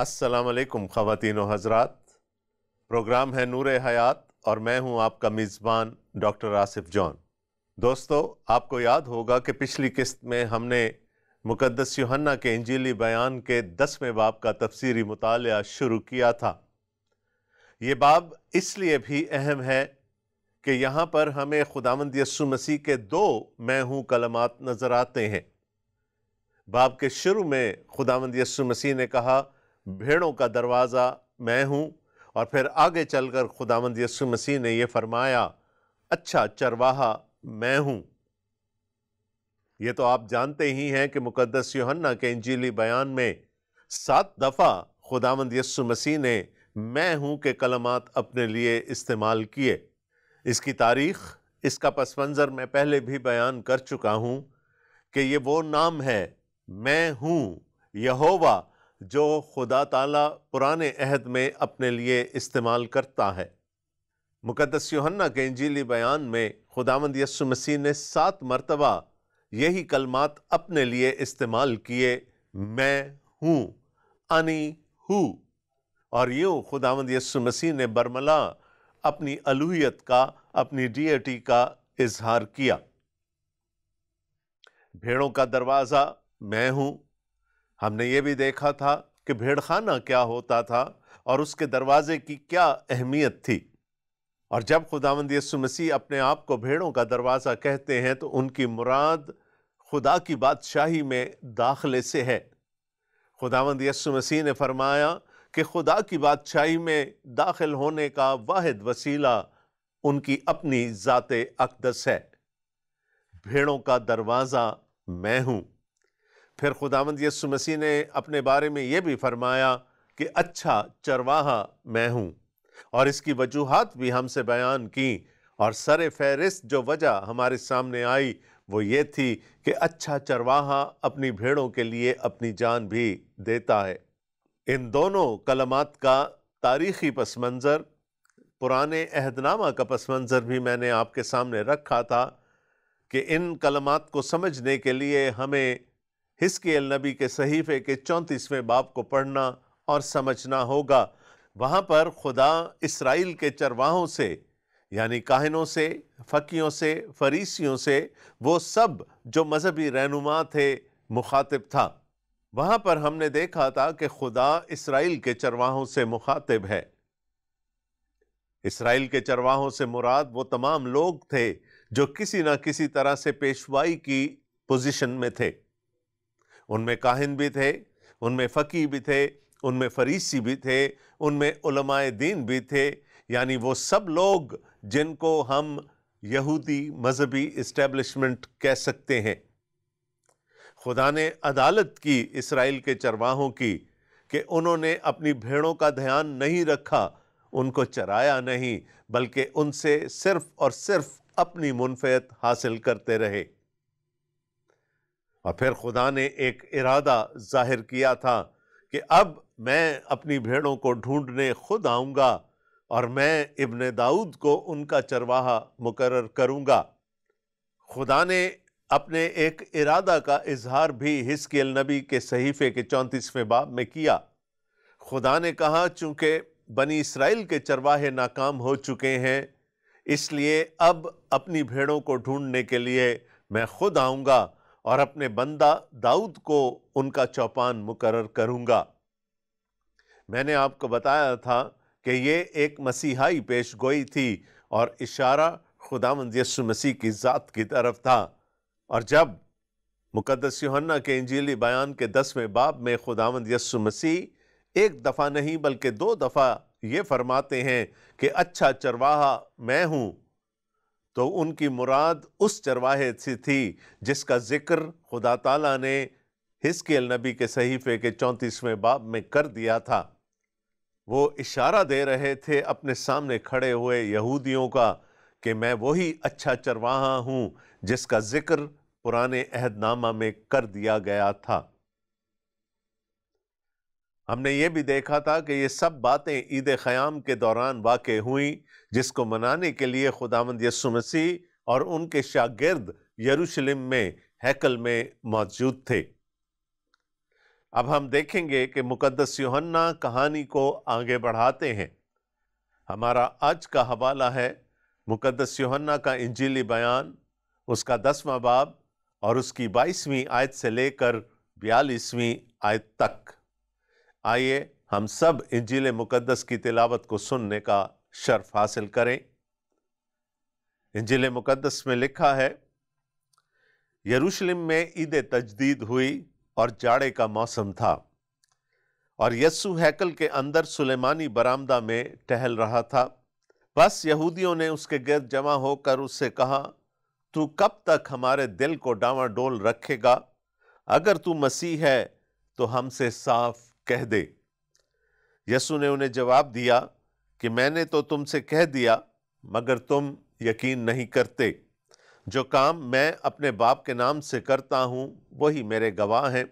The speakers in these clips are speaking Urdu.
السلام علیکم خواتین و حضرات پروگرام ہے نور حیات اور میں ہوں آپ کا میزبان ڈاکٹر آصف جون دوستو آپ کو یاد ہوگا کہ پچھلی قسط میں ہم نے مقدس یوہنا کے انجیلی بیان کے دسویں باب کا تفسیری مطالعہ شروع کیا تھا یہ باب اس لیے بھی اہم ہے کہ یہاں پر ہمیں خداوند یسو مسیح کے دو میں ہوں کلمات نظر آتے ہیں باب کے شروع میں خداوند یسو مسیح نے کہا بھیڑوں کا دروازہ میں ہوں اور پھر آگے چل کر خداوند یسو مسیح نے یہ فرمایا اچھا چرواہا میں ہوں یہ تو آپ جانتے ہی ہیں کہ مقدس یوہنہ کے انجیلی بیان میں سات دفعہ خداوند یسو مسیح نے میں ہوں کے کلمات اپنے لیے استعمال کیے اس کی تاریخ اس کا پس منظر میں پہلے بھی بیان کر چکا ہوں کہ یہ وہ نام ہے میں ہوں یہوہ جو خدا تعالیٰ پرانے عہد میں اپنے لیے استعمال کرتا ہے مقدس کے انجیلی بیان میں یسو مسیح نے سات مرتبہ یہی کلمات اپنے لیے استعمال کیے میں ہوں انی ہوں اور یوں یسو مسیح نے برملا اپنی الوحیت کا اپنی ڈی ٹی کا اظہار کیا بھیڑوں کا دروازہ میں ہوں ہم نے یہ بھی دیکھا تھا کہ بھیڑ خانہ کیا ہوتا تھا اور اس کے دروازے کی کیا اہمیت تھی اور جب خداوند یسو مسیح اپنے آپ کو بھیڑوں کا دروازہ کہتے ہیں تو ان کی مراد خدا کی بادشاہی میں داخلے سے ہے خداوند یسو مسیح نے فرمایا کہ خدا کی بادشاہی میں داخل ہونے کا واحد وسیلہ ان کی اپنی ذات اقدس ہے بھیڑوں کا دروازہ میں ہوں پھر خداوند یسو مسیح نے اپنے بارے میں یہ بھی فرمایا کہ اچھا چرواہا میں ہوں اور اس کی وجوہات بھی ہم سے بیان کیں اور سر فہرست جو وجہ ہمارے سامنے آئی وہ یہ تھی کہ اچھا چرواہا اپنی بھیڑوں کے لیے اپنی جان بھی دیتا ہے ان دونوں کلمات کا تاریخی پس منظر پرانے عہد نامہ کا پس منظر بھی میں نے آپ کے سامنے رکھا تھا کہ ان کلمات کو سمجھنے کے لیے ہمیں ہسکی النبی کے صحیفے کے چونتیسویں باپ کو پڑھنا اور سمجھنا ہوگا وہاں پر خدا اسرائیل کے چرواہوں سے یعنی کاہنوں سے فقیوں سے فریسیوں سے وہ سب جو مذہبی رہنما تھے مخاطب تھا وہاں پر ہم نے دیکھا تھا کہ خدا اسرائیل کے چرواہوں سے مخاطب ہے اسرائیل کے چرواہوں سے مراد وہ تمام لوگ تھے جو کسی نہ کسی طرح سے پیشوائی کی پوزیشن میں تھے ان میں کاہن بھی تھے ان میں فقی بھی تھے ان میں فریسی بھی تھے ان میں علماء دین بھی تھے یعنی وہ سب لوگ جن کو ہم یہودی مذہبی اسٹیبلشمنٹ کہہ سکتے ہیں خدا نے عدالت کی اسرائیل کے چرواہوں کی کہ انہوں نے اپنی بھیڑوں کا دھیان نہیں رکھا ان کو چرایا نہیں بلکہ ان سے صرف اور صرف اپنی منفیت حاصل کرتے رہے اور پھر خدا نے ایک ارادہ ظاہر کیا تھا کہ اب میں اپنی بھیڑوں کو ڈھونڈنے خود آؤں گا اور میں ابن داؤد کو ان کا چرواہا مقرر کروں گا خدا نے اپنے ایک ارادہ کا اظہار بھی حسکی النبی کے صحیفے کے چونتیسویں باب میں کیا خدا نے کہا چونکہ بنی اسرائیل کے چرواہے ناکام ہو چکے ہیں اس لیے اب اپنی بھیڑوں کو ڈھونڈنے کے لیے میں خود آؤں گا اور اپنے بندہ داؤد کو ان کا چوپان مقرر کروں گا میں نے آپ کو بتایا تھا کہ یہ ایک مسیحائی پیش گوئی تھی اور اشارہ خدا مند یسو مسیح کی ذات کی طرف تھا اور جب مقدس یوحنا کے انجیلی بیان کے دسویں باب میں مند یسو مسیح ایک دفعہ نہیں بلکہ دو دفعہ یہ فرماتے ہیں کہ اچھا چرواہا میں ہوں تو ان کی مراد اس چرواہے سے تھی جس کا ذکر خدا تعالیٰ نے حسکی النبی کے صحیفے کے چونتیسویں باب میں کر دیا تھا وہ اشارہ دے رہے تھے اپنے سامنے کھڑے ہوئے یہودیوں کا کہ میں وہی اچھا چرواہا ہوں جس کا ذکر پرانے عہد نامہ میں کر دیا گیا تھا ہم نے یہ بھی دیکھا تھا کہ یہ سب باتیں عید خیام کے دوران واقع ہوئیں جس کو منانے کے لیے خداوند یسو مسیح اور ان کے شاگرد یروشلم میں ہیکل میں موجود تھے اب ہم دیکھیں گے کہ مقدس سہنا کہانی کو آگے بڑھاتے ہیں ہمارا آج کا حوالہ ہے مقدس سوہنّا کا انجیلی بیان اس کا دسواں باب اور اس کی بائیسویں آیت سے لے کر بیالیسویں آیت تک آئیے ہم سب انجیل مقدس کی تلاوت کو سننے کا شرف حاصل کریں انجیل مقدس میں لکھا ہے یروشلم میں عید تجدید ہوئی اور جاڑے کا موسم تھا اور یسو ہیکل کے اندر سلیمانی برآمدہ میں ٹہل رہا تھا بس یہودیوں نے اس کے گرد جمع ہو کر اس سے کہا تو کب تک ہمارے دل کو ڈاواں ڈول رکھے گا اگر تو مسیح ہے تو ہم سے صاف کہہ دے یسو نے انہیں جواب دیا کہ میں نے تو تم سے کہہ دیا مگر تم یقین نہیں کرتے جو کام میں اپنے باپ کے نام سے کرتا ہوں وہی میرے گواہ ہیں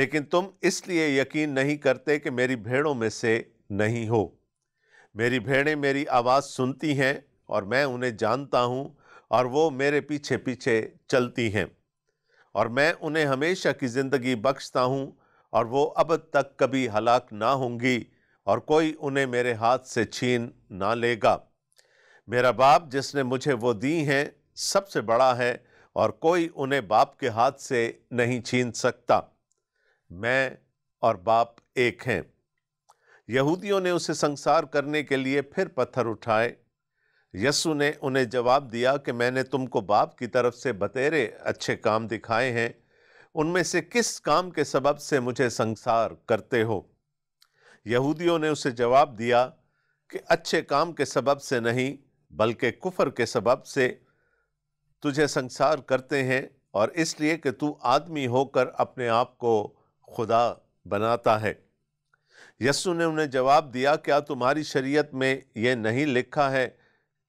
لیکن تم اس لیے یقین نہیں کرتے کہ میری بھیڑوں میں سے نہیں ہو میری بھیڑیں میری آواز سنتی ہیں اور میں انہیں جانتا ہوں اور وہ میرے پیچھے پیچھے چلتی ہیں اور میں انہیں ہمیشہ کی زندگی بخشتا ہوں اور وہ اب تک کبھی ہلاک نہ ہوں گی اور کوئی انہیں میرے ہاتھ سے چھین نہ لے گا میرا باپ جس نے مجھے وہ دی ہیں سب سے بڑا ہے اور کوئی انہیں باپ کے ہاتھ سے نہیں چھین سکتا میں اور باپ ایک ہیں یہودیوں نے اسے سنسار کرنے کے لیے پھر پتھر اٹھائے یسو نے انہیں جواب دیا کہ میں نے تم کو باپ کی طرف سے بتیرے اچھے کام دکھائے ہیں ان میں سے کس کام کے سبب سے مجھے سنسار کرتے ہو یہودیوں نے اسے جواب دیا کہ اچھے کام کے سبب سے نہیں بلکہ کفر کے سبب سے تجھے سنسار کرتے ہیں اور اس لیے کہ تو آدمی ہو کر اپنے آپ کو خدا بناتا ہے یسو نے انہیں جواب دیا کیا تمہاری شریعت میں یہ نہیں لکھا ہے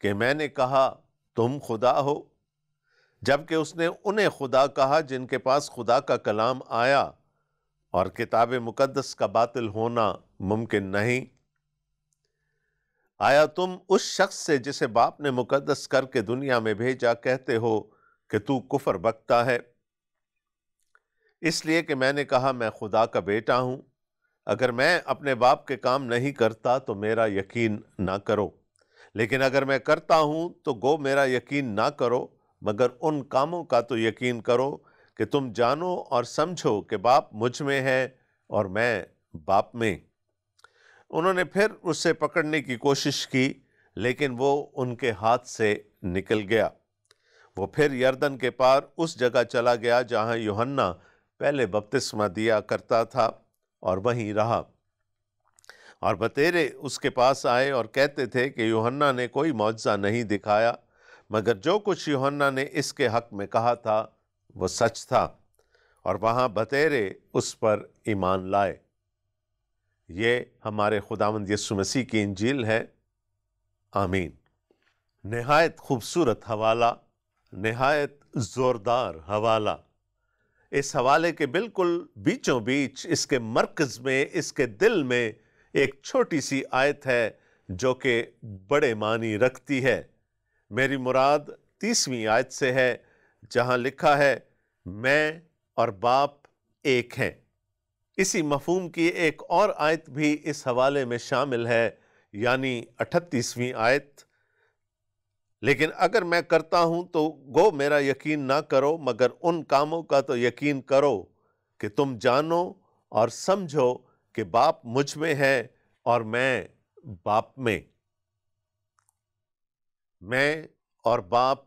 کہ میں نے کہا تم خدا ہو جبکہ اس نے انہیں خدا کہا جن کے پاس خدا کا کلام آیا اور کتاب مقدس کا باطل ہونا ممکن نہیں آیا تم اس شخص سے جسے باپ نے مقدس کر کے دنیا میں بھیجا کہتے ہو کہ تو کفر بکتا ہے اس لیے کہ میں نے کہا میں خدا کا بیٹا ہوں اگر میں اپنے باپ کے کام نہیں کرتا تو میرا یقین نہ کرو لیکن اگر میں کرتا ہوں تو گو میرا یقین نہ کرو مگر ان کاموں کا تو یقین کرو کہ تم جانو اور سمجھو کہ باپ مجھ میں ہے اور میں باپ میں انہوں نے پھر اس سے پکڑنے کی کوشش کی لیکن وہ ان کے ہاتھ سے نکل گیا وہ پھر یردن کے پار اس جگہ چلا گیا جہاں یوہنہ پہلے بپتسمہ دیا کرتا تھا اور وہیں رہا اور بتیرے اس کے پاس آئے اور کہتے تھے کہ یوہنہ نے کوئی موجزہ نہیں دکھایا مگر جو کچھ یوہنہ نے اس کے حق میں کہا تھا وہ سچ تھا اور وہاں بتیرے اس پر ایمان لائے یہ ہمارے خداوند یسو مسیح کی انجیل ہے آمین نہایت خوبصورت حوالہ نہایت زوردار حوالہ اس حوالے کے بالکل بیچوں بیچ اس کے مرکز میں اس کے دل میں ایک چھوٹی سی آیت ہے جو کہ بڑے معنی رکھتی ہے میری مراد تیسویں آیت سے ہے جہاں لکھا ہے میں اور باپ ایک ہیں اسی مفہوم کی ایک اور آیت بھی اس حوالے میں شامل ہے یعنی اٹھتیسویں آیت لیکن اگر میں کرتا ہوں تو گو میرا یقین نہ کرو مگر ان کاموں کا تو یقین کرو کہ تم جانو اور سمجھو کہ باپ مجھ میں ہے اور میں باپ میں میں اور باپ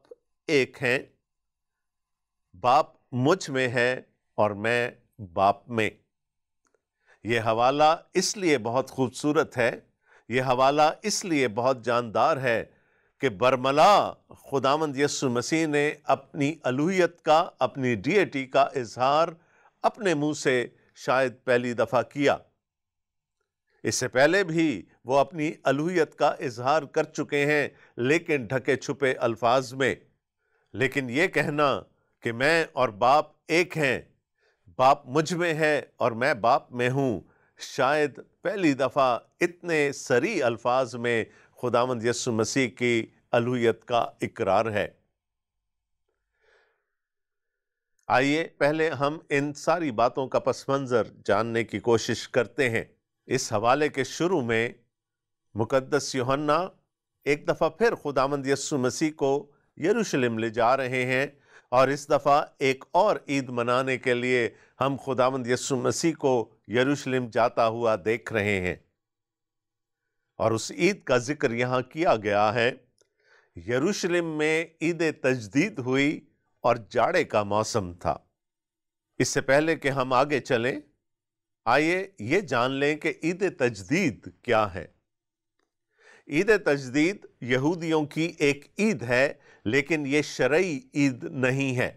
ایک ہیں باپ مجھ میں ہے اور میں باپ میں یہ حوالہ اس لیے بہت خوبصورت ہے یہ حوالہ اس لیے بہت جاندار ہے کہ برملا خدامند یسو مسیح نے اپنی الوحیت کا اپنی ڈی ایٹی کا اظہار اپنے منہ سے شاید پہلی دفعہ کیا اس سے پہلے بھی وہ اپنی الوحیت کا اظہار کر چکے ہیں لیکن ڈھکے چھپے الفاظ میں لیکن یہ کہنا کہ میں اور باپ ایک ہیں باپ مجھ میں ہے اور میں باپ میں ہوں شاید پہلی دفعہ اتنے سری الفاظ میں خداوند یسو مسیح کی الوحیت کا اقرار ہے آئیے پہلے ہم ان ساری باتوں کا پس منظر جاننے کی کوشش کرتے ہیں اس حوالے کے شروع میں مقدس یوحنا ایک دفعہ پھر خداوند یسو مسیح کو یروشلم لے جا رہے ہیں اور اس دفعہ ایک اور عید منانے کے لیے ہم خداوند یسو مسیح کو یروشلم جاتا ہوا دیکھ رہے ہیں اور اس عید کا ذکر یہاں کیا گیا ہے یروشلم میں عید تجدید ہوئی اور جاڑے کا موسم تھا اس سے پہلے کہ ہم آگے چلیں آئیے یہ جان لیں کہ عید تجدید کیا ہے عید تجدید یہودیوں کی ایک عید ہے لیکن یہ شرعی عید نہیں ہے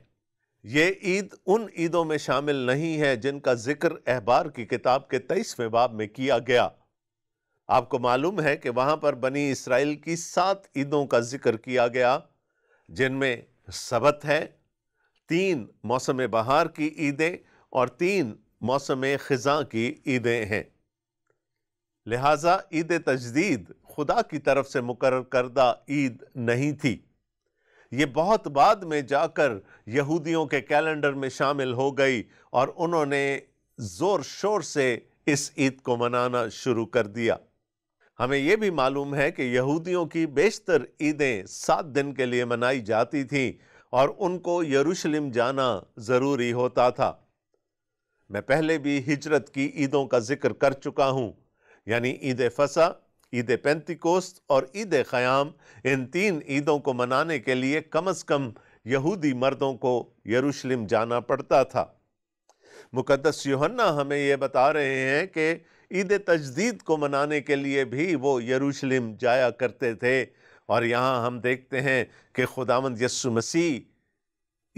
یہ عید ان عیدوں میں شامل نہیں ہے جن کا ذکر احبار کی کتاب کے تیئیسویں میں باب میں کیا گیا آپ کو معلوم ہے کہ وہاں پر بنی اسرائیل کی سات عیدوں کا ذکر کیا گیا جن میں سبت ہے تین موسم بہار کی عیدیں اور تین موسم خزاں کی عیدیں ہیں لہٰذا عید تجدید خدا کی طرف سے مقرر کردہ عید نہیں تھی یہ بہت بعد میں جا کر یہودیوں کے کیلنڈر میں شامل ہو گئی اور انہوں نے زور شور سے اس عید کو منانا شروع کر دیا ہمیں یہ بھی معلوم ہے کہ یہودیوں کی بیشتر عیدیں سات دن کے لیے منائی جاتی تھیں اور ان کو یروشلم جانا ضروری ہوتا تھا میں پہلے بھی ہجرت کی عیدوں کا ذکر کر چکا ہوں یعنی عید فسا عید پینتیکوست اور عید قیام ان تین عیدوں کو منانے کے لیے کم از کم یہودی مردوں کو یروشلم جانا پڑتا تھا مقدس یوہنا ہمیں یہ بتا رہے ہیں کہ عید تجدید کو منانے کے لیے بھی وہ یروشلم جایا کرتے تھے اور یہاں ہم دیکھتے ہیں کہ خداوند یسو مسیح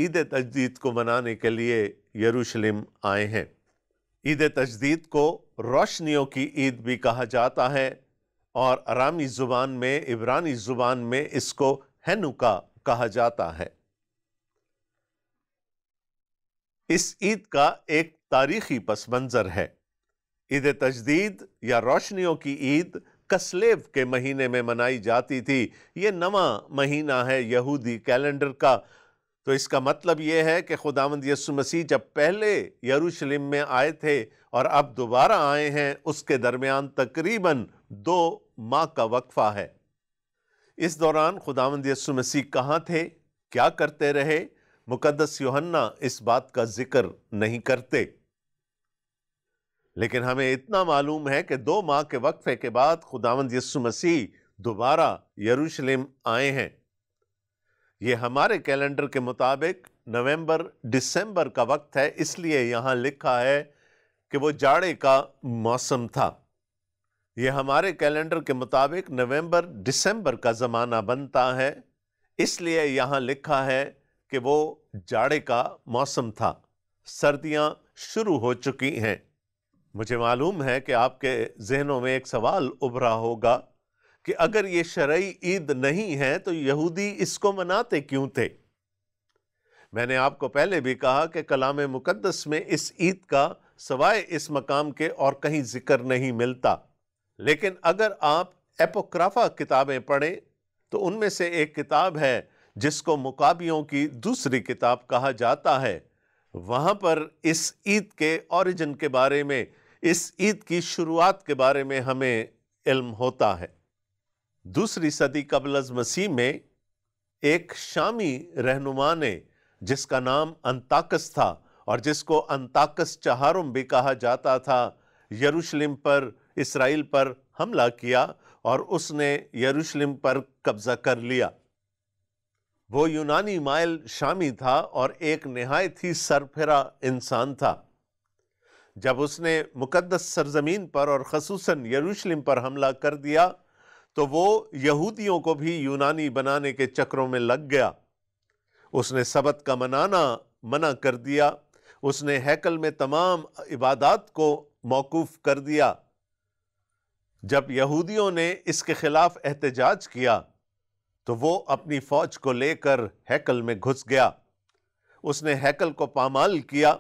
عید تجدید کو منانے کے لیے یروشلم آئے ہیں عید تجدید کو روشنیوں کی عید بھی کہا جاتا ہے اور ارامی زبان زبان میں میں عبرانی اس کو کہا جاتا ہے اس عید کا ایک تاریخی پس منظر ہے عید تجدید یا روشنیوں کی عید کسلیو کے مہینے میں منائی جاتی تھی یہ نواں مہینہ ہے یہودی کیلنڈر کا تو اس کا مطلب یہ ہے کہ خداوند یسو مسیح جب پہلے یروشلم میں آئے تھے اور اب دوبارہ آئے ہیں اس کے درمیان تقریباً دو ماہ کا وقفہ ہے اس دوران خداوند یسو مسیح کہاں تھے کیا کرتے رہے مقدس سی اس بات کا ذکر نہیں کرتے لیکن ہمیں اتنا معلوم ہے کہ دو ماہ کے وقفے کے بعد خداوند یسو مسیح دوبارہ یروشلم آئے ہیں یہ ہمارے کیلنڈر کے مطابق نومبر ڈسمبر کا وقت ہے اس لیے یہاں لکھا ہے کہ وہ جاڑے کا موسم تھا یہ ہمارے کیلنڈر کے مطابق نومبر ڈسمبر کا زمانہ بنتا ہے اس لیے یہاں لکھا ہے کہ وہ جاڑے کا موسم تھا سردیاں شروع ہو چکی ہیں مجھے معلوم ہے کہ آپ کے ذہنوں میں ایک سوال ابھرا ہوگا کہ اگر یہ شرعی عید نہیں ہے تو یہودی اس کو مناتے کیوں تھے میں نے آپ کو پہلے بھی کہا کہ کلام مقدس میں اس عید کا سوائے اس مقام کے اور کہیں ذکر نہیں ملتا لیکن اگر آپ ایپوکرافا کتابیں پڑھیں تو ان میں سے ایک کتاب ہے جس کو مقابیوں کی دوسری کتاب کہا جاتا ہے وہاں پر اس عید کے اوریجن کے بارے میں اس عید کی شروعات کے بارے میں ہمیں علم ہوتا ہے دوسری صدی قبل از مسیح میں ایک شامی رہنما نے جس کا نام انتاکس تھا اور جس کو انتاکس چہارم بھی کہا جاتا تھا یروشلم پر اسرائیل پر حملہ کیا اور اس نے یروشلم پر قبضہ کر لیا وہ یونانی مائل شامی تھا اور ایک نہایت ہی سرپھرا انسان تھا جب اس نے مقدس سرزمین پر اور خصوصاً یروشلم پر حملہ کر دیا تو وہ یہودیوں کو بھی یونانی بنانے کے چکروں میں لگ گیا اس نے سبت کا منانا منع کر دیا اس نے ہیکل میں تمام عبادات کو موقوف کر دیا جب یہودیوں نے اس کے خلاف احتجاج کیا تو وہ اپنی فوج کو لے کر ہیکل میں گھس گیا اس نے ہیکل کو پامال کیا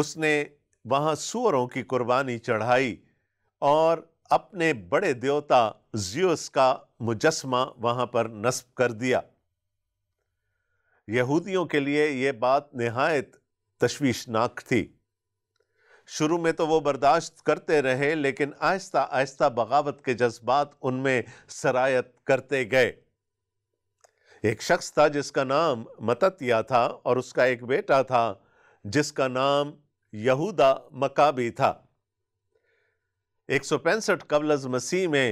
اس نے وہاں سوروں کی قربانی چڑھائی اور اپنے بڑے دیوتا زیوس کا مجسمہ وہاں پر نصب کر دیا یہودیوں کے لیے یہ بات نہایت تشویشناک تھی شروع میں تو وہ برداشت کرتے رہے لیکن آہستہ آہستہ بغاوت کے جذبات ان میں سرایت کرتے گئے ایک شخص تھا جس کا نام متتیا تھا اور اس کا ایک بیٹا تھا جس کا نام یہودا مکابی تھا ایک سو پینسٹھ قبل از مسیح میں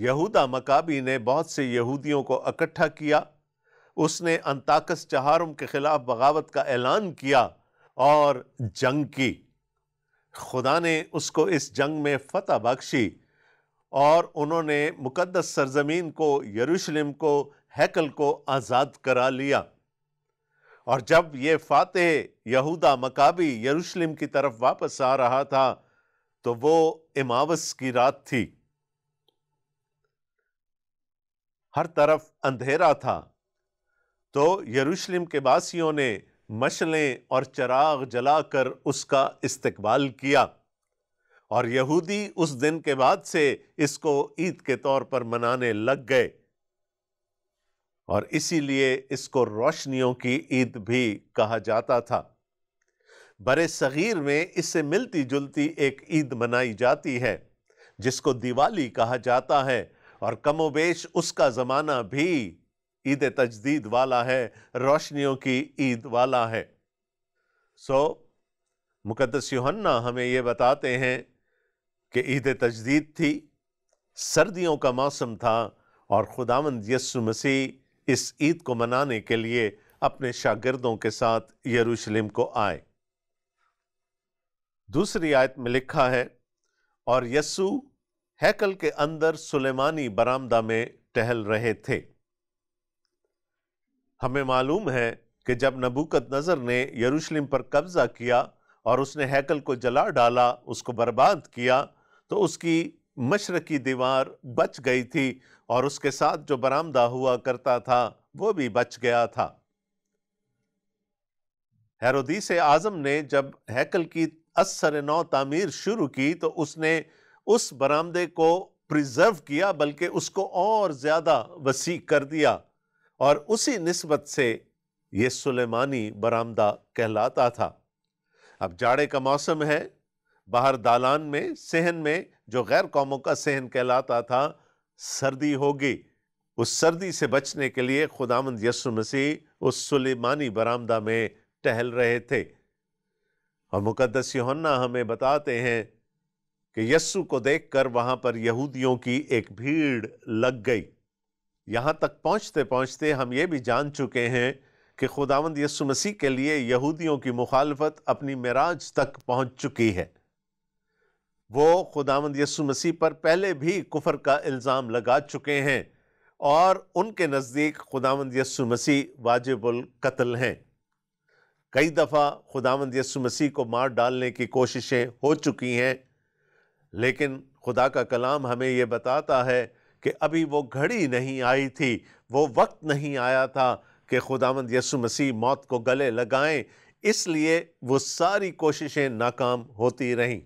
یہودا مکابی نے بہت سے یہودیوں کو اکٹھا کیا اس نے انتاکس چہارم کے خلاف بغاوت کا اعلان کیا اور جنگ کی خدا نے اس کو اس جنگ میں فتح بخشی اور انہوں نے مقدس سرزمین کو یروشلم کو ہیکل کو آزاد کرا لیا اور جب یہ فاتح یہودہ مکابی یروشلم کی طرف واپس آ رہا تھا تو وہ اماوس کی رات تھی ہر طرف اندھیرا تھا تو یروشلم کے باسیوں نے مشلیں اور چراغ جلا کر اس کا استقبال کیا اور یہودی اس دن کے بعد سے اس کو عید کے طور پر منانے لگ گئے اور اسی لیے اس کو روشنیوں کی عید بھی کہا جاتا تھا بر صغیر میں اس سے ملتی جلتی ایک عید منائی جاتی ہے جس کو دیوالی کہا جاتا ہے اور کم و بیش اس کا زمانہ بھی عید تجدید والا ہے روشنیوں کی عید والا ہے سو مقدس ہمیں یہ بتاتے ہیں کہ عید تجدید تھی سردیوں کا موسم تھا اور خداوند یسو مسیح اس عید کو منانے کے لیے اپنے شاگردوں کے ساتھ یروشلم کو آئے دوسری آیت میں لکھا ہے اور یسو کے اندر سلیمانی برامدہ میں ٹہل رہے تھے ہمیں معلوم ہے کہ جب نبوکت نظر نے یروشلم پر قبضہ کیا اور اس نے کو جلا ڈالا اس کو برباد کیا تو اس کی مشرقی دیوار بچ گئی تھی اور اس کے ساتھ جو برامدہ ہوا کرتا تھا وہ بھی بچ گیا تھا ہیرودیس آزم نے جب ہیکل کی اثر نو تعمیر شروع کی تو اس نے اس برآمدے کو پریزرو کیا بلکہ اس کو اور زیادہ وسیع کر دیا اور اسی نسبت سے یہ سلیمانی برامدہ کہلاتا تھا اب جاڑے کا موسم ہے باہر دالان میں صحن میں جو غیر قوموں کا سہن کہلاتا تھا سردی ہوگی اس سردی سے بچنے کے لیے خدا مند یسو مسیح اس سلیمانی برآمدہ میں ٹہل رہے تھے اور مقدس ہونا ہمیں بتاتے ہیں کہ یسو کو دیکھ کر وہاں پر یہودیوں کی ایک بھیڑ لگ گئی یہاں تک پہنچتے پہنچتے ہم یہ بھی جان چکے ہیں کہ خداوند یسو مسیح کے لیے یہودیوں کی مخالفت اپنی معراج تک پہنچ چکی ہے وہ خداوند یسو مسیح پر پہلے بھی کفر کا الزام لگا چکے ہیں اور ان کے نزدیک خداوند یسو مسیح واجب القتل ہیں کئی دفعہ خداوند یسو مسیح کو مار ڈالنے کی کوششیں ہو چکی ہیں لیکن خدا کا کلام ہمیں یہ بتاتا ہے کہ ابھی وہ گھڑی نہیں آئی تھی وہ وقت نہیں آیا تھا کہ خداوند یسو مسیح موت کو گلے لگائیں اس لیے وہ ساری کوششیں ناکام ہوتی رہیں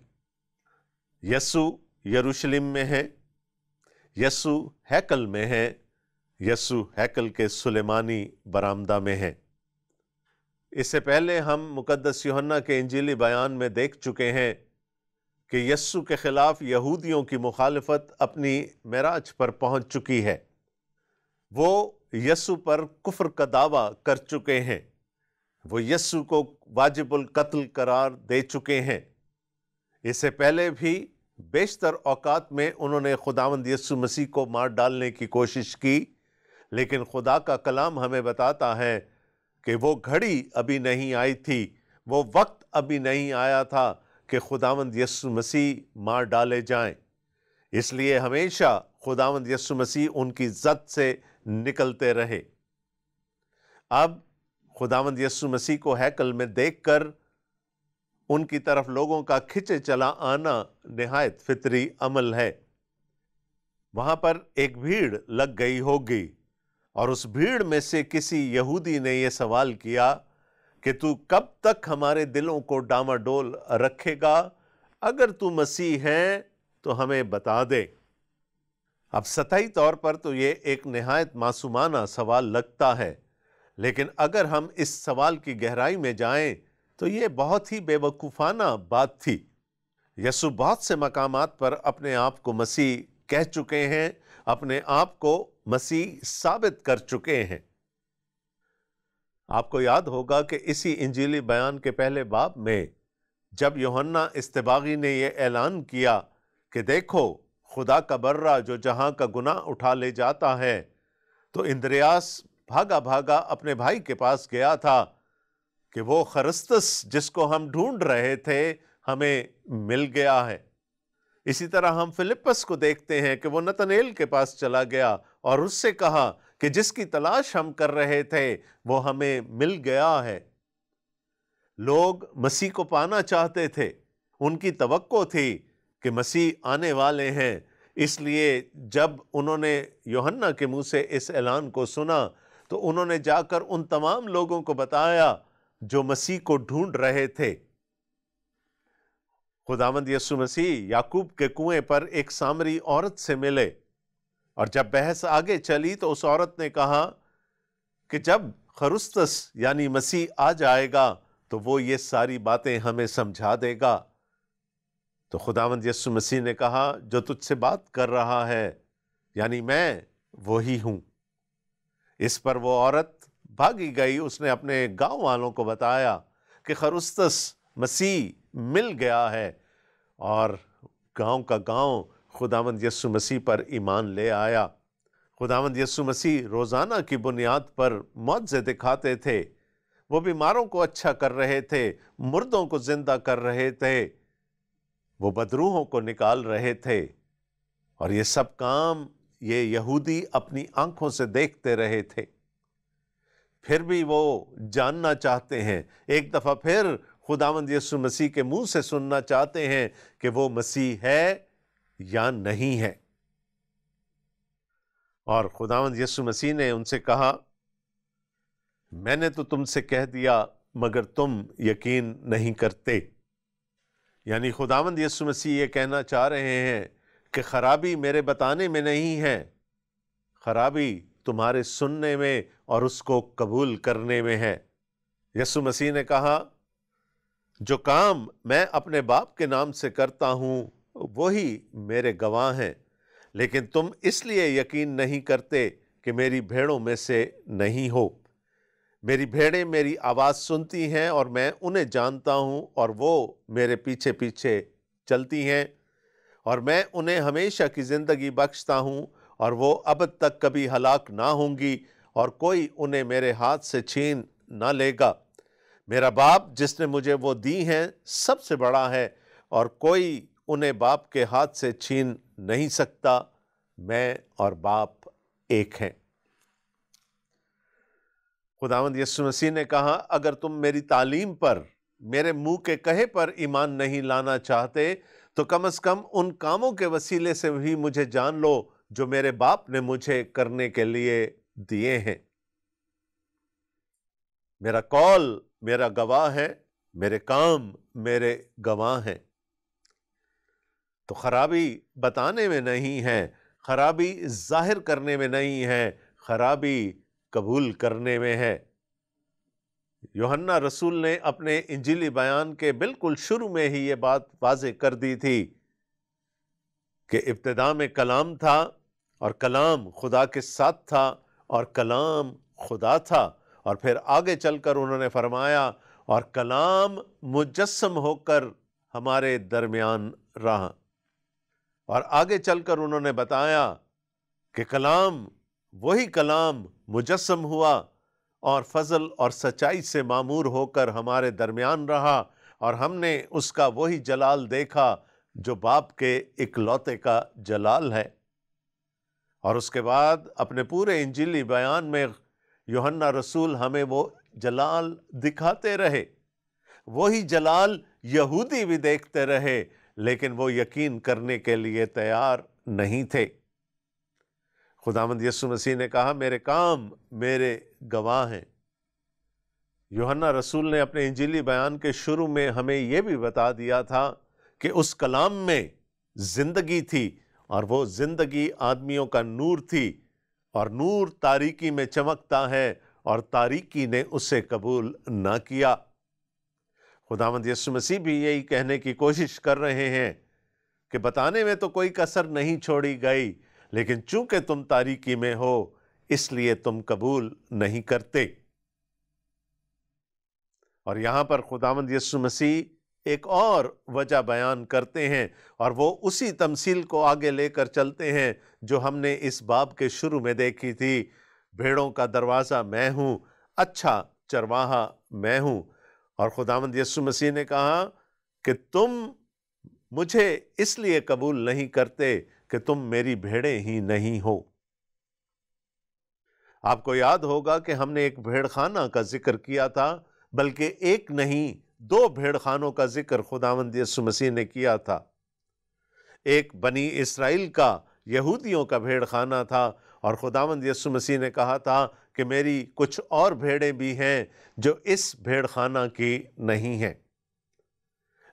یسو یروشلم میں ہیں یسو ہیکل میں ہیں یسو ہیکل کے سلیمانی برآمدہ میں ہیں اس سے پہلے ہم مقدس سی کے انجیلی بیان میں دیکھ چکے ہیں کہ یسو کے خلاف یہودیوں کی مخالفت اپنی معراج پر پہنچ چکی ہے وہ یسو پر کفر کا دعویٰ کر چکے ہیں وہ یسو کو واجب القتل قرار دے چکے ہیں اس سے پہلے بھی بیشتر اوقات میں انہوں نے خداوند یسو مسیح کو مار ڈالنے کی کوشش کی لیکن خدا کا کلام ہمیں بتاتا ہے کہ وہ گھڑی ابھی نہیں آئی تھی وہ وقت ابھی نہیں آیا تھا کہ خداوند یسو مسیح مار ڈالے جائیں اس لیے ہمیشہ خداوند یسو مسیح ان کی زد سے نکلتے رہے اب خداوند یسو مسیح کو ہیکل میں دیکھ کر ان کی طرف لوگوں کا کھچے چلا آنا نہایت فطری عمل ہے وہاں پر ایک بھیڑ لگ گئی ہوگی اور اس بھیڑ میں سے کسی یہودی نے یہ سوال کیا کہ تو کب تک ہمارے دلوں کو ڈاما ڈول رکھے گا اگر تو مسیح ہے تو ہمیں بتا دے اب سطحی طور پر تو یہ ایک نہایت معصومانہ سوال لگتا ہے لیکن اگر ہم اس سوال کی گہرائی میں جائیں تو یہ بہت ہی بے وقوفانہ بات تھی یسو بہت سے مقامات پر اپنے آپ کو مسیح کہہ چکے ہیں اپنے آپ کو مسیح ثابت کر چکے ہیں آپ کو یاد ہوگا کہ اسی انجیلی بیان کے پہلے باب میں جب یوہنا استباغی نے یہ اعلان کیا کہ دیکھو خدا کا برہ جو جہاں کا گناہ اٹھا لے جاتا ہے تو اندریاس بھاگا بھاگا اپنے بھائی کے پاس گیا تھا کہ وہ خرستس جس کو ہم ڈھونڈ رہے تھے ہمیں مل گیا ہے اسی طرح ہم فلپس کو دیکھتے ہیں کہ وہ نتنیل کے پاس چلا گیا اور اس سے کہا کہ جس کی تلاش ہم کر رہے تھے وہ ہمیں مل گیا ہے لوگ مسیح کو پانا چاہتے تھے ان کی توقع تھی کہ مسیح آنے والے ہیں اس لیے جب انہوں نے یوہنہ کے منہ سے اس اعلان کو سنا تو انہوں نے جا کر ان تمام لوگوں کو بتایا جو مسیح کو ڈھونڈ رہے تھے خداوند یسو مسیح یعقوب کے کنویں پر ایک سامری عورت سے ملے اور جب بحث آگے چلی تو اس عورت نے کہا کہ جب خرستس یعنی مسیح آ جائے گا تو وہ یہ ساری باتیں ہمیں سمجھا دے گا تو خداوند یسو مسیح نے کہا جو تجھ سے بات کر رہا ہے یعنی میں وہی ہوں اس پر وہ عورت بھاگی گئی اس نے اپنے گاؤں والوں کو بتایا کہ خرستس مسیح مل گیا ہے اور گاؤں کا گاؤں خداوند یسو مسیح پر ایمان لے آیا خداوند یسو مسیح روزانہ کی بنیاد پر معجزے دکھاتے تھے وہ بیماروں کو اچھا کر رہے تھے مردوں کو زندہ کر رہے تھے وہ بدروحوں کو نکال رہے تھے اور یہ سب کام یہ یہودی اپنی آنکھوں سے دیکھتے رہے تھے پھر بھی وہ جاننا چاہتے ہیں ایک دفعہ پھر خداوند یسو مسیح کے منہ سے سننا چاہتے ہیں کہ وہ مسیح ہے یا نہیں ہے اور خداوند یسو مسیح نے ان سے کہا میں نے تو تم سے کہہ دیا مگر تم یقین نہیں کرتے یعنی خداوند یسو مسیح یہ کہنا چاہ رہے ہیں کہ خرابی میرے بتانے میں نہیں ہے خرابی تمہارے سننے میں اور اس کو قبول کرنے میں ہے یسو مسیح نے کہا جو کام میں اپنے باپ کے نام سے کرتا ہوں وہی میرے گواہ ہیں لیکن تم اس لیے یقین نہیں کرتے کہ میری بھیڑوں میں سے نہیں ہو میری بھیڑیں میری آواز سنتی ہیں اور میں انہیں جانتا ہوں اور وہ میرے پیچھے پیچھے چلتی ہیں اور میں انہیں ہمیشہ کی زندگی بخشتا ہوں اور وہ اب تک کبھی ہلاک نہ ہوں گی اور کوئی انہیں میرے ہاتھ سے چھین نہ لے گا میرا باپ جس نے مجھے وہ دی ہیں سب سے بڑا ہے اور کوئی انہیں باپ کے ہاتھ سے چھین نہیں سکتا میں اور باپ ایک ہیں خداوند یسو مسیح نے کہا اگر تم میری تعلیم پر میرے منہ کے کہے پر ایمان نہیں لانا چاہتے تو کم از کم ان کاموں کے وسیلے سے بھی مجھے جان لو جو میرے باپ نے مجھے کرنے کے لیے دیے ہیں میرا کال میرا گواہ ہے میرے کام میرے گواہ ہیں تو خرابی بتانے میں نہیں ہے خرابی ظاہر کرنے میں نہیں ہے خرابی قبول کرنے میں ہے یوہنا رسول نے اپنے انجلی بیان کے بالکل شروع میں ہی یہ بات واضح کر دی تھی کہ ابتدا میں کلام تھا اور کلام خدا کے ساتھ تھا اور کلام خدا تھا اور پھر آگے چل کر انہوں نے فرمایا اور کلام مجسم ہو کر ہمارے درمیان رہا اور آگے چل کر انہوں نے بتایا کہ کلام وہی کلام مجسم ہوا اور فضل اور سچائی سے معمور ہو کر ہمارے درمیان رہا اور ہم نے اس کا وہی جلال دیکھا جو باپ کے اکلوتے کا جلال ہے اور اس کے بعد اپنے پورے انجلی بیان میں یوہنہ رسول ہمیں وہ جلال دکھاتے رہے وہی جلال یہودی بھی دیکھتے رہے لیکن وہ یقین کرنے کے لیے تیار نہیں تھے خدا مند یسو مسیح نے کہا میرے کام میرے گواہ ہیں یوہنہ رسول نے اپنے انجیلی بیان کے شروع میں ہمیں یہ بھی بتا دیا تھا کہ اس کلام میں زندگی تھی اور وہ زندگی آدمیوں کا نور تھی اور نور تاریکی میں چمکتا ہے اور تاریکی نے اسے قبول نہ کیا خداوند یسو مسیح بھی یہی کہنے کی کوشش کر رہے ہیں کہ بتانے میں تو کوئی کسر نہیں چھوڑی گئی لیکن چونکہ تم تاریکی میں ہو اس لیے تم قبول نہیں کرتے اور یہاں پر خداوند یسو مسیح ایک اور وجہ بیان کرتے ہیں اور وہ اسی تمثیل کو آگے لے کر چلتے ہیں جو ہم نے اس باب کے شروع میں دیکھی تھی بھیڑوں کا دروازہ میں ہوں اچھا چرواہا میں ہوں اور خداوند یسو مسیح نے کہا کہ تم مجھے اس لیے قبول نہیں کرتے کہ تم میری بھیڑے ہی نہیں ہو آپ کو یاد ہوگا کہ ہم نے ایک بھیڑ خانہ کا ذکر کیا تھا بلکہ ایک نہیں دو بھیڑ خانوں کا ذکر خداوند یسو مسیح نے کیا تھا ایک بنی اسرائیل کا یہودیوں کا بھیڑ خانہ تھا اور خداوند یسو مسیح نے کہا تھا کہ میری کچھ اور بھیڑیں بھی ہیں جو اس بھیڑ خانہ کی نہیں ہیں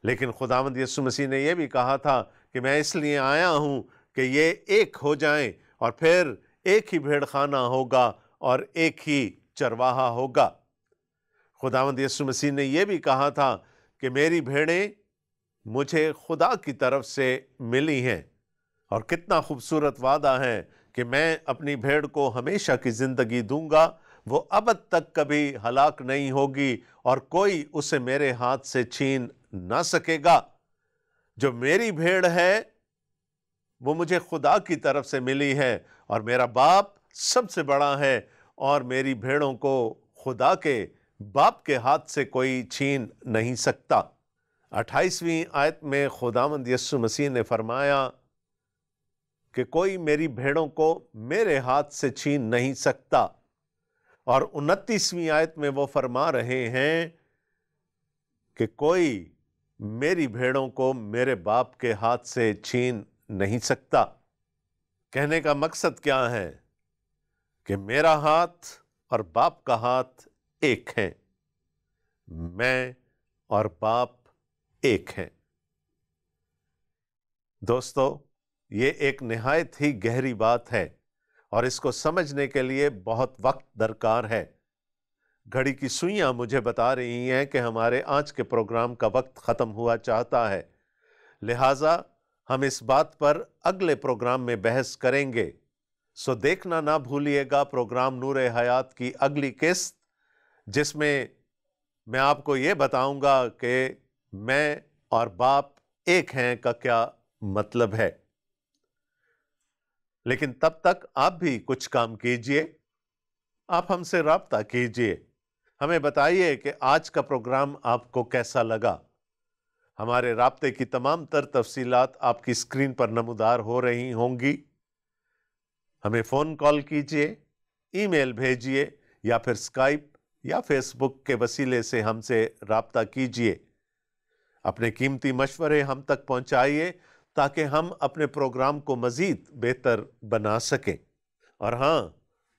لیکن خداوند یسو مسیح نے یہ بھی کہا تھا کہ میں اس لیے آیا ہوں کہ یہ ایک ہو جائیں اور پھر ایک ہی بھیڑ خانہ ہوگا اور ایک ہی چرواہا ہوگا خداوند یسو مسیح نے یہ بھی کہا تھا کہ میری بھیڑیں مجھے خدا کی طرف سے ملی ہیں اور کتنا خوبصورت وعدہ ہے کہ میں اپنی بھیڑ کو ہمیشہ کی زندگی دوں گا وہ ابد تک کبھی ہلاک نہیں ہوگی اور کوئی اسے میرے ہاتھ سے چھین نہ سکے گا جو میری بھیڑ ہے وہ مجھے خدا کی طرف سے ملی ہے اور میرا باپ سب سے بڑا ہے اور میری بھیڑوں کو خدا کے باپ کے ہاتھ سے کوئی چھین نہیں سکتا اٹھائیسویں آیت میں خداوند یسو مسیح نے فرمایا کہ کوئی میری بھیڑوں کو میرے ہاتھ سے چھین نہیں سکتا اور انتیسویں آیت میں وہ فرما رہے ہیں کہ کوئی میری بھیڑوں کو میرے باپ کے ہاتھ سے چھین نہیں سکتا کہنے کا مقصد کیا ہے کہ میرا ہاتھ اور باپ کا ہاتھ ایک ہیں میں اور باپ ایک ہیں دوستو یہ ایک نہایت ہی گہری بات ہے اور اس کو سمجھنے کے لیے بہت وقت درکار ہے گھڑی کی سوئیاں مجھے بتا رہی ہیں کہ ہمارے آج کے پروگرام کا وقت ختم ہوا چاہتا ہے لہٰذا ہم اس بات پر اگلے پروگرام میں بحث کریں گے سو دیکھنا نہ بھولیے گا پروگرام نور حیات کی اگلی قسط جس میں میں آپ کو یہ بتاؤں گا کہ میں اور باپ ایک ہیں کا کیا مطلب ہے لیکن تب تک آپ بھی کچھ کام کیجئے آپ ہم سے رابطہ کیجئے ہمیں بتائیے کہ آج کا پروگرام آپ کو کیسا لگا ہمارے رابطے کی تمام تر تفصیلات آپ کی اسکرین پر نمودار ہو رہی ہوں گی ہمیں فون کال کیجیے ای میل بھیجیے یا پھر اسکائپ یا فیس بک کے وسیلے سے ہم سے رابطہ کیجیے اپنے قیمتی مشورے ہم تک پہنچائیے تاکہ ہم اپنے پروگرام کو مزید بہتر بنا سکیں اور ہاں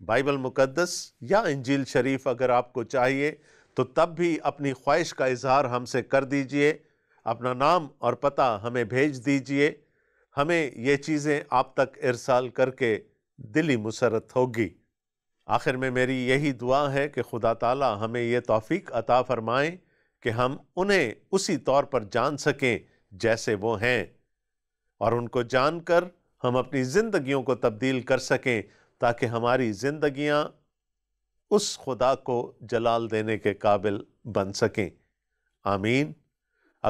بائبل مقدس یا انجیل شریف اگر آپ کو چاہیے تو تب بھی اپنی خواہش کا اظہار ہم سے کر دیجیے اپنا نام اور پتہ ہمیں بھیج دیجیے ہمیں یہ چیزیں آپ تک ارسال کر کے دلی مسرت ہوگی آخر میں میری یہی دعا ہے کہ خدا تعالیٰ ہمیں یہ توفیق عطا فرمائیں کہ ہم انہیں اسی طور پر جان سکیں جیسے وہ ہیں اور ان کو جان کر ہم اپنی زندگیوں کو تبدیل کر سکیں تاکہ ہماری زندگیاں اس خدا کو جلال دینے کے قابل بن سکیں آمین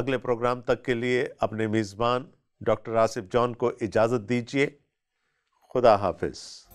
اگلے پروگرام تک کے لیے اپنے میزبان ڈاکٹر آصف جان کو اجازت دیجیے خدا حافظ